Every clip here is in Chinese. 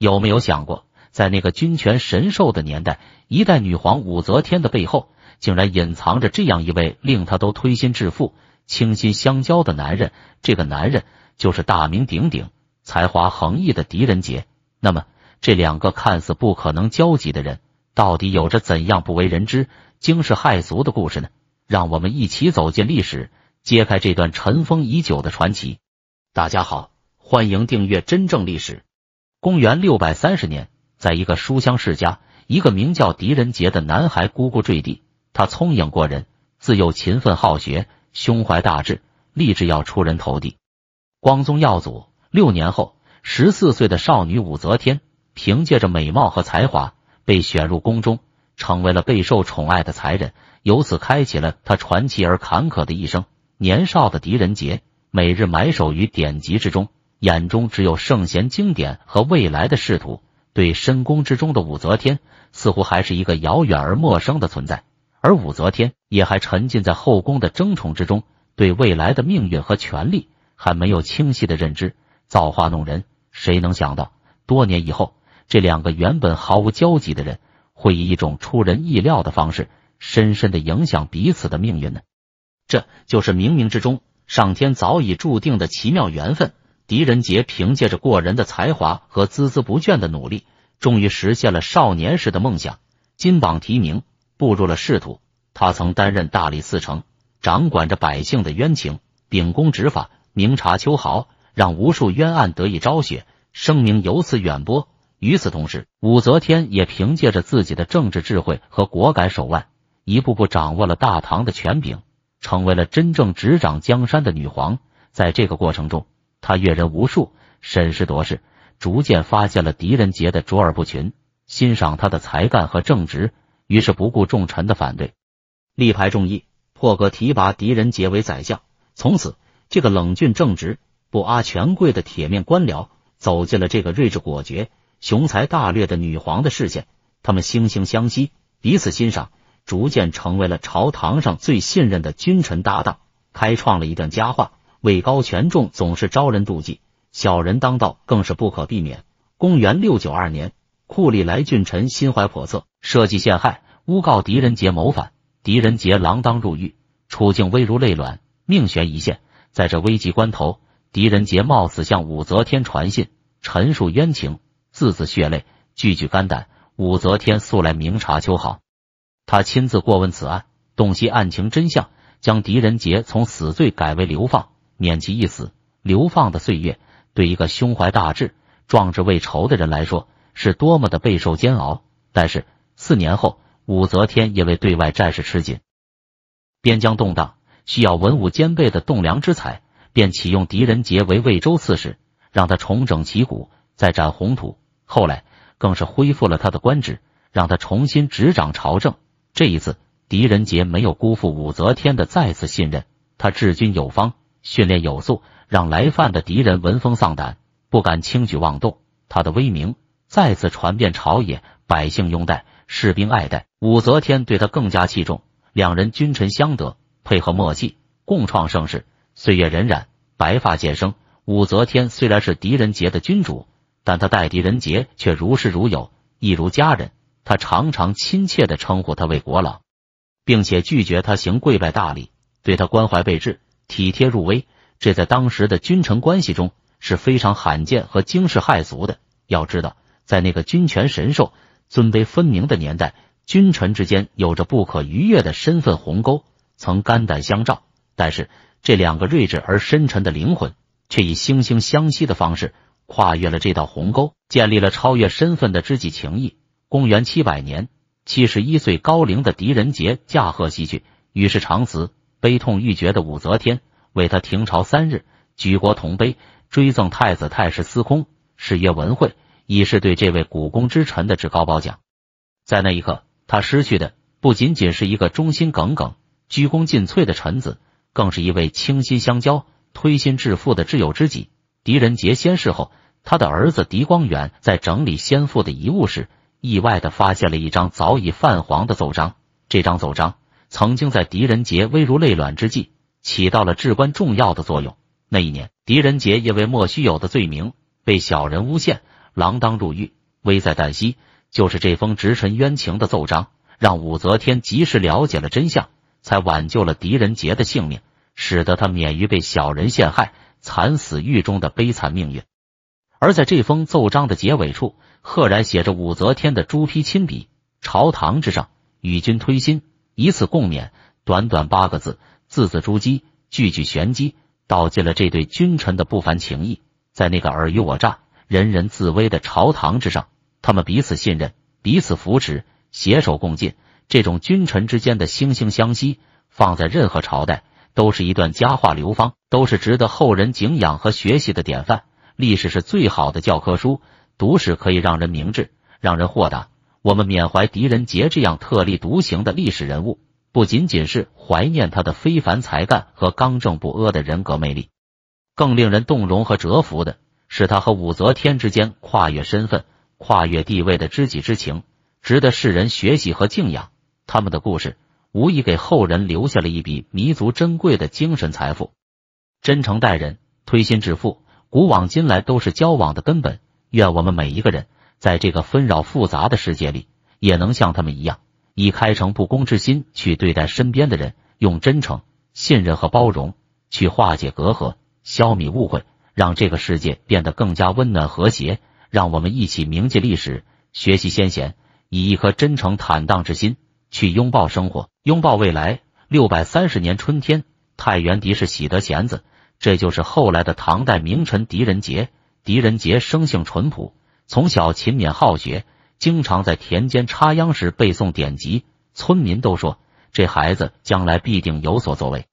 有没有想过，在那个君权神授的年代，一代女皇武则天的背后，竟然隐藏着这样一位令她都推心置腹、倾心相交的男人？这个男人就是大名鼎鼎、才华横溢的狄仁杰。那么，这两个看似不可能交集的人，到底有着怎样不为人知、惊世骇俗的故事呢？让我们一起走进历史，揭开这段尘封已久的传奇。大家好，欢迎订阅《真正历史》。公元六百三十年，在一个书香世家，一个名叫狄仁杰的男孩咕咕坠地。他聪颖过人，自幼勤奋好学，胸怀大志，立志要出人头地、光宗耀祖。六年后，十四岁的少女武则天凭借着美貌和才华被选入宫中，成为了备受宠爱的才人，由此开启了她传奇而坎坷的一生。年少的狄仁杰每日埋首于典籍之中。眼中只有圣贤经典和未来的仕途，对深宫之中的武则天，似乎还是一个遥远而陌生的存在。而武则天也还沉浸在后宫的争宠之中，对未来的命运和权力还没有清晰的认知。造化弄人，谁能想到多年以后，这两个原本毫无交集的人，会以一种出人意料的方式，深深的影响彼此的命运呢？这就是冥冥之中上天早已注定的奇妙缘分。狄仁杰凭借着过人的才华和孜孜不倦的努力，终于实现了少年时的梦想，金榜题名，步入了仕途。他曾担任大理寺丞，掌管着百姓的冤情，秉公执法，明察秋毫，让无数冤案得以昭雪，声名由此远播。与此同时，武则天也凭借着自己的政治智慧和果敢手腕，一步步掌握了大唐的权柄，成为了真正执掌江山的女皇。在这个过程中，他阅人无数，审时度势，逐渐发现了狄仁杰的卓尔不群，欣赏他的才干和正直，于是不顾众臣的反对，力排众议，破格提拔狄仁杰为宰相。从此，这个冷峻正直、不阿权贵的铁面官僚，走进了这个睿智果决、雄才大略的女皇的视线。他们惺惺相惜，彼此欣赏，逐渐成为了朝堂上最信任的君臣搭档，开创了一段佳话。位高权重总是招人妒忌，小人当道更是不可避免。公元六九二年，库里来俊臣心怀叵测，设计陷害，诬告狄仁杰谋反，狄仁杰锒铛入狱，处境危如累卵，命悬一线。在这危急关头，狄仁杰冒死向武则天传信，陈述冤情，字字血泪，句句肝胆。武则天素来明察秋毫，他亲自过问此案，洞悉案情真相，将狄仁杰从死罪改为流放。免其一死，流放的岁月对一个胸怀大志、壮志未酬的人来说是多么的备受煎熬。但是四年后，武则天因为对外战事吃紧，边疆动荡，需要文武兼备的栋梁之才，便启用狄仁杰为魏州刺史，让他重整旗鼓，再展宏图。后来更是恢复了他的官职，让他重新执掌朝政。这一次，狄仁杰没有辜负武则天的再次信任，他治军有方。训练有素，让来犯的敌人闻风丧胆，不敢轻举妄动。他的威名再次传遍朝野，百姓拥戴，士兵爱戴。武则天对他更加器重，两人君臣相得，配合默契，共创盛世。岁月荏苒，白发渐生。武则天虽然是狄仁杰的君主，但他待狄仁杰却如师如友，亦如家人。他常常亲切地称呼他为国老，并且拒绝他行跪拜大礼，对他关怀备至。体贴入微，这在当时的君臣关系中是非常罕见和惊世骇俗的。要知道，在那个君权神授、尊卑分明的年代，君臣之间有着不可逾越的身份鸿沟。曾肝胆相照，但是这两个睿智而深沉的灵魂，却以惺惺相惜的方式跨越了这道鸿沟，建立了超越身份的知己情谊。公元七百年，七十一岁高龄的狄仁杰驾鹤西去，与世长辞，悲痛欲绝的武则天。为他停朝三日，举国同悲，追赠太子太师、司空，谥曰文惠，以是对这位古宫之臣的至高褒奖。在那一刻，他失去的不仅仅是一个忠心耿耿、鞠躬尽瘁的臣子，更是一位倾心相交、推心置腹的挚友知己。狄仁杰先逝后，他的儿子狄光远在整理先父的遗物时，意外的发现了一张早已泛黄的奏章。这张奏章曾经在狄仁杰危如累卵之际。起到了至关重要的作用。那一年，狄仁杰因为莫须有的罪名被小人诬陷，锒铛入狱，危在旦夕。就是这封直陈冤情的奏章，让武则天及时了解了真相，才挽救了狄仁杰的性命，使得他免于被小人陷害，惨死狱中的悲惨命运。而在这封奏章的结尾处，赫然写着武则天的朱批亲笔：“朝堂之上，与君推心，以此共勉。”短短八个字。字字珠玑，句句玄机，道尽了这对君臣的不凡情谊。在那个尔虞我诈、人人自危的朝堂之上，他们彼此信任，彼此扶持，携手共进。这种君臣之间的惺惺相惜，放在任何朝代，都是一段佳话流芳，都是值得后人敬仰和学习的典范。历史是最好的教科书，读史可以让人明智，让人豁达。我们缅怀狄仁杰这样特立独行的历史人物。不仅仅是怀念他的非凡才干和刚正不阿的人格魅力，更令人动容和折服的是他和武则天之间跨越身份、跨越地位的知己之情，值得世人学习和敬仰。他们的故事无疑给后人留下了一笔弥足珍贵的精神财富。真诚待人、推心置腹，古往今来都是交往的根本。愿我们每一个人在这个纷扰复杂的世界里，也能像他们一样。以开诚布公之心去对待身边的人，用真诚、信任和包容去化解隔阂、消弭误会，让这个世界变得更加温暖和谐。让我们一起铭记历史，学习先贤，以一颗真诚坦荡之心去拥抱生活，拥抱未来。六百三十年春天，太原狄氏喜得贤子，这就是后来的唐代名臣狄仁杰。狄仁杰生性淳朴，从小勤勉好学。经常在田间插秧时背诵典籍，村民都说这孩子将来必定有所作为。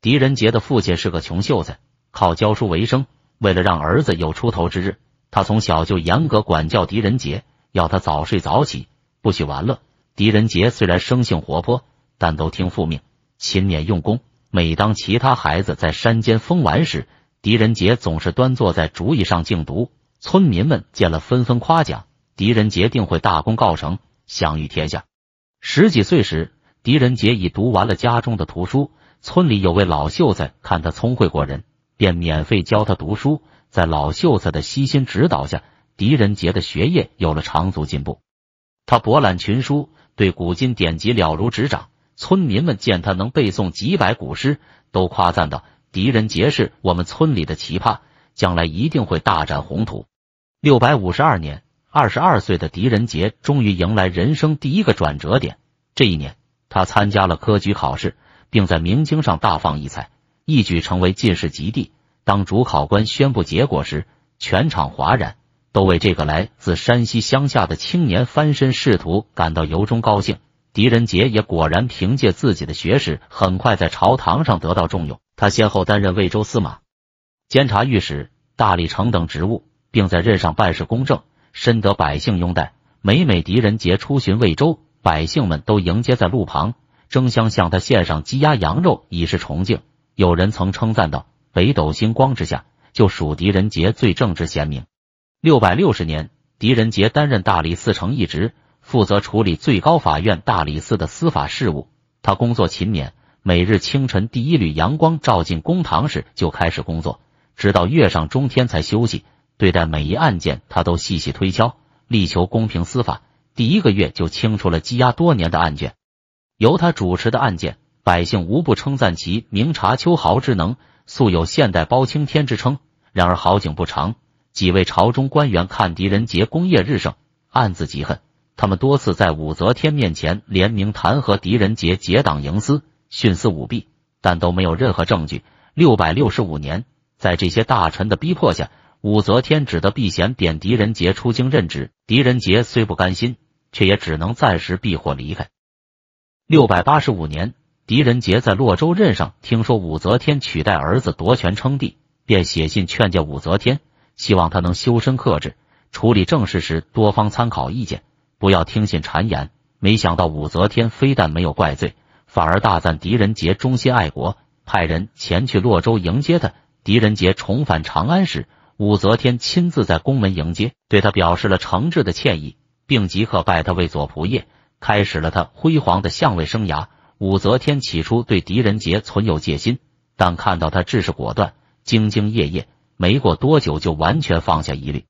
狄仁杰的父亲是个穷秀才，靠教书为生。为了让儿子有出头之日，他从小就严格管教狄仁杰，要他早睡早起，不许玩乐。狄仁杰虽然生性活泼，但都听父命，勤勉用功。每当其他孩子在山间疯玩时，狄仁杰总是端坐在竹椅上静读。村民们见了，纷纷夸奖。狄仁杰定会大功告成，享誉天下。十几岁时，狄仁杰已读完了家中的图书。村里有位老秀才，看他聪慧过人，便免费教他读书。在老秀才的悉心指导下，狄仁杰的学业有了长足进步。他博览群书，对古今典籍了如指掌。村民们见他能背诵几百古诗，都夸赞道：“狄仁杰是我们村里的奇葩，将来一定会大展宏图。”六百五十二年。二十二岁的狄仁杰终于迎来人生第一个转折点。这一年，他参加了科举考试，并在明经上大放异彩，一举成为进士及第。当主考官宣布结果时，全场哗然，都为这个来自山西乡下的青年翻身仕途感到由衷高兴。狄仁杰也果然凭借自己的学识，很快在朝堂上得到重用。他先后担任魏州司马、监察御史、大理丞等职务，并在任上办事公正。深得百姓拥戴，每每狄仁杰出巡魏州，百姓们都迎接在路旁，争相向他献上鸡鸭羊肉，以示崇敬。有人曾称赞道：“北斗星光之下，就属狄仁杰最正直贤明。”六百六十年，狄仁杰担任大理寺丞一职，负责处理最高法院大理寺的司法事务。他工作勤勉，每日清晨第一缕阳光照进公堂时就开始工作，直到月上中天才休息。对待每一案件，他都细细推敲，力求公平司法。第一个月就清除了积压多年的案卷。由他主持的案件，百姓无不称赞其明察秋毫之能，素有“现代包青天”之称。然而好景不长，几位朝中官员看狄仁杰功业日盛，暗自嫉恨。他们多次在武则天面前联名弹劾狄仁杰结党营私、徇私舞弊，但都没有任何证据。六百六十五年，在这些大臣的逼迫下。武则天只得避嫌，贬狄仁杰出京任职。狄仁杰虽不甘心，却也只能暂时避祸离开。六百八十五年，狄仁杰在洛州任上，听说武则天取代儿子夺权称帝，便写信劝诫武则天，希望他能修身克制，处理政事时多方参考意见，不要听信谗言。没想到武则天非但没有怪罪，反而大赞狄仁杰忠心爱国，派人前去洛州迎接他。狄仁杰重返长安时。武则天亲自在宫门迎接，对他表示了诚挚的歉意，并即刻拜他为左仆射，开始了他辉煌的相位生涯。武则天起初对狄仁杰存有戒心，但看到他志士果断、兢兢业业，没过多久就完全放下疑虑。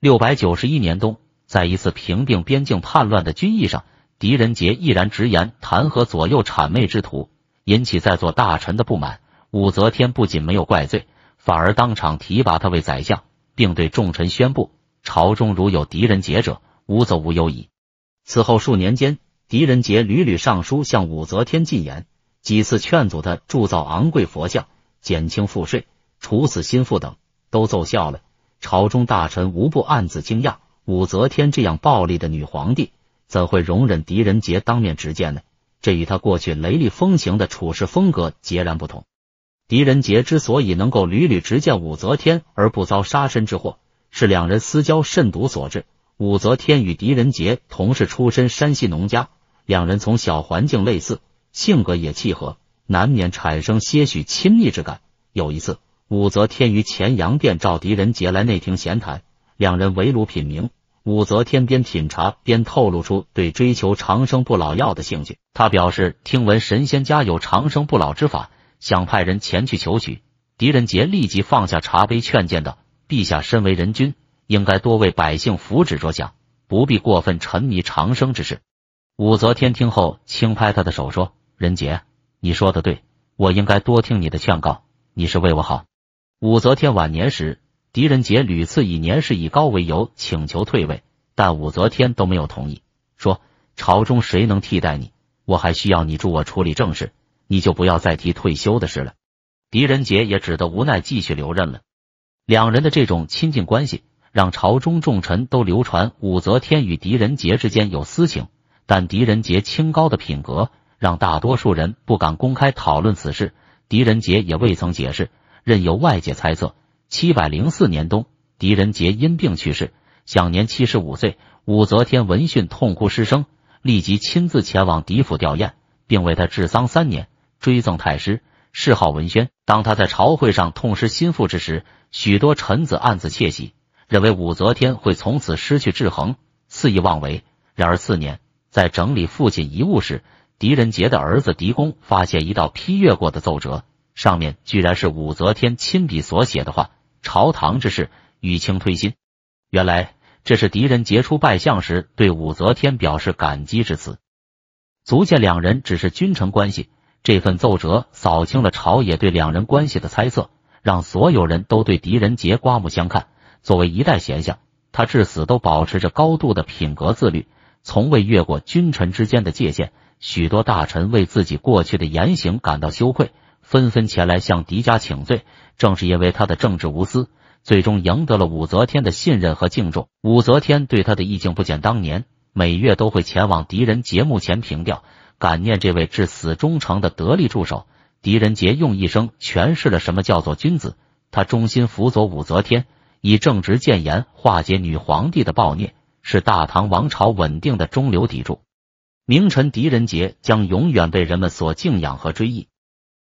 六百九十一年冬，在一次平定边境叛乱的军役上，狄仁杰毅然直言弹劾左右谄媚之徒，引起在座大臣的不满。武则天不仅没有怪罪。反而当场提拔他为宰相，并对众臣宣布：朝中如有狄仁杰者，无则无忧矣。此后数年间，狄仁杰屡屡上书向武则天进言，几次劝阻他铸造昂贵佛像、减轻赋税、处死心腹等，都奏效了。朝中大臣无不暗自惊讶：武则天这样暴力的女皇帝，怎会容忍狄仁杰当面直谏呢？这与他过去雷厉风行的处事风格截然不同。狄仁杰之所以能够屡屡直谏武则天而不遭杀身之祸，是两人私交甚笃所致。武则天与狄仁杰同是出身山西农家，两人从小环境类似，性格也契合，难免产生些许亲密之感。有一次，武则天于乾阳殿召狄仁杰来内廷闲谈，两人围炉品茗。武则天边品茶边透露出对追求长生不老药的兴趣，他表示听闻神仙家有长生不老之法。想派人前去求取，狄仁杰立即放下茶杯，劝谏道：“陛下身为人君，应该多为百姓福祉着想，不必过分沉迷长生之事。”武则天听后，轻拍他的手，说：“仁杰，你说的对，我应该多听你的劝告，你是为我好。”武则天晚年时，狄仁杰屡次以年事已高为由请求退位，但武则天都没有同意，说：“朝中谁能替代你？我还需要你助我处理政事。”你就不要再提退休的事了，狄仁杰也只得无奈继续留任了。两人的这种亲近关系，让朝中重臣都流传武则天与狄仁杰之间有私情，但狄仁杰清高的品格让大多数人不敢公开讨论此事，狄仁杰也未曾解释，任由外界猜测。七百零四年冬，狄仁杰因病去世，享年七十五岁。武则天闻讯痛哭失声，立即亲自前往狄府吊唁，并为他治丧三年。追赠太师，谥号文宣。当他在朝会上痛失心腹之时，许多臣子暗自窃喜，认为武则天会从此失去制衡，肆意妄为。然而次年，在整理父亲遗物时，狄仁杰的儿子狄公发现一道批阅过的奏折，上面居然是武则天亲笔所写的话：“朝堂之事，与卿推心。”原来这是狄仁杰出拜相时对武则天表示感激之词，足见两人只是君臣关系。这份奏折扫清了朝野对两人关系的猜测，让所有人都对狄仁杰刮目相看。作为一代贤相，他至死都保持着高度的品格自律，从未越过君臣之间的界限。许多大臣为自己过去的言行感到羞愧，纷纷前来向狄家请罪。正是因为他的政治无私，最终赢得了武则天的信任和敬重。武则天对他的意境不减当年，每月都会前往狄仁杰墓前凭吊。感念这位至死忠诚的得力助手，狄仁杰用一生诠释了什么叫做君子。他忠心辅佐武则天，以正直谏言化解女皇帝的暴虐，是大唐王朝稳定的中流砥柱。名臣狄仁杰将永远被人们所敬仰和追忆。